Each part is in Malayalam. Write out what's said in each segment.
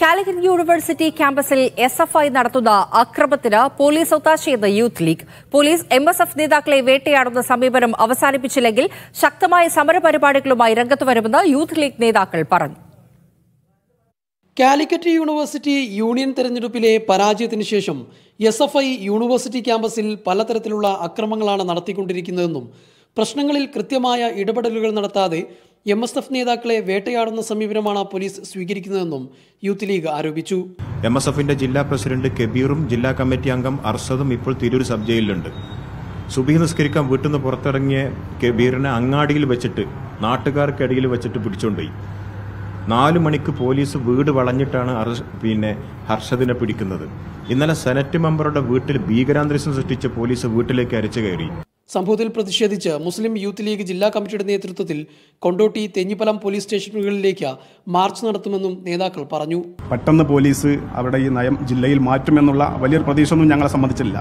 കാലിക്കറ്റ് യൂണിവേഴ്സിറ്റി ക്യാമ്പസിൽ എസ് എഫ് ഐ നടത്തുന്ന അക്രമത്തിന് പോലീസ് ഒത്താശയെന്ന് youth league police M S F നേതാക്കളെ വേട്ടയാടുന്ന സമീപനം അവസാനിപ്പിച്ചില്ലെങ്കിൽ ശക്തമായ സമരപരിപാടികളുമായി രംഗത്ത് വരുമെന്ന് യൂത്ത് ലീഗ് നേതാക്കൾ പറഞ്ഞു കാലിക്കറ്റ് യൂണിവേഴ്സിറ്റി യൂണിയൻ തെരഞ്ഞെടുപ്പിലെ പരാജയത്തിന് ശേഷം എസ് എഫ് ഐ യൂണിവേഴ്സിറ്റി ക്യാമ്പസിൽ പലതരത്തിലുള്ള അക്രമങ്ങളാണ് നടത്തിക്കൊണ്ടിരിക്കുന്നതെന്നും പ്രശ്നങ്ങളിൽ കൃത്യമായ ഇടപെടലുകൾ നടത്താതെ എം എസ് എഫ് നേതാക്കളെ വേട്ടയാടുന്ന സമീപനമാണ് പോലീസ് സ്വീകരിക്കുന്നതെന്നും യൂത്ത് ലീഗ് ആരോപിച്ചു എം എസ് എഫിന്റെ ജില്ലാ പ്രസിഡന്റ് കെബീറും ജില്ലാ കമ്മിറ്റി അംഗം അർസദും ഇപ്പോൾ തിരൂർ സബ് ജയിലിലുണ്ട് സുബി നിസ്കരിക്കാൻ വീട്ടിൽ നിന്ന് പുറത്തിറങ്ങിയ കെബീറിനെ അങ്ങാടിയിൽ വെച്ചിട്ട് നാട്ടുകാർക്കിടയിൽ വെച്ചിട്ട് പിടിച്ചുകൊണ്ടുപോയി നാലു മണിക്ക് പോലീസ് വീട് വളഞ്ഞിട്ടാണ് പിന്നെ ഹർഷദിനെ പിടിക്കുന്നത് ഇന്നലെ സെനറ്റ് മെമ്പറുടെ വീട്ടിൽ ഭീകരാന്തരീക്ഷം സൃഷ്ടിച്ച പോലീസ് വീട്ടിലേക്ക് അരച്ചു കയറി സംഭവത്തിൽ പ്രതിഷേധിച്ച് മുസ്ലിം യൂത്ത് ലീഗ് ജില്ലാ കമ്മിറ്റിയുടെ നേതൃത്വത്തിൽ കൊണ്ടോട്ടി തെഞ്ഞിപ്പലം പോലീസ് സ്റ്റേഷനുകളിലേക്ക് മാർച്ച് നടത്തുമെന്നും നേതാക്കൾ പറഞ്ഞു പെട്ടെന്ന് പോലീസ് അവരുടെ ഈ നയം ജില്ലയിൽ മാറ്റുമെന്നുള്ള വലിയൊരു പ്രതീക്ഷയൊന്നും ഞങ്ങളെ സംബന്ധിച്ചില്ല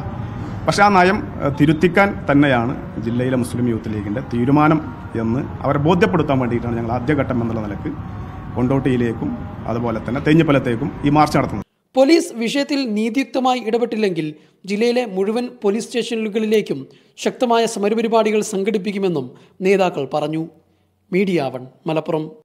പക്ഷേ ആ നയം തിരുത്തിക്കാൻ തന്നെയാണ് ജില്ലയിലെ മുസ്ലിം യൂത്ത് ലീഗിൻ്റെ തീരുമാനം എന്ന് അവരെ ബോധ്യപ്പെടുത്താൻ വേണ്ടിയിട്ടാണ് ഞങ്ങൾ ആദ്യഘട്ടം എന്നുള്ള നിലക്ക് കൊണ്ടോട്ടിയിലേക്കും അതുപോലെ തന്നെ തെഞ്ഞിപ്പലത്തേക്കും ഈ മാർച്ച് നടത്തുന്നത് പോലീസ് വിഷയത്തിൽ നീതിയുക്തമായി ഇടപെട്ടില്ലെങ്കിൽ ജില്ലയിലെ മുഴുവൻ പോലീസ് സ്റ്റേഷനുകളിലേക്കും ശക്തമായ സമരപരിപാടികൾ സംഘടിപ്പിക്കുമെന്നും നേതാക്കൾ പറഞ്ഞു മീഡിയ വൺ മലപ്പുറം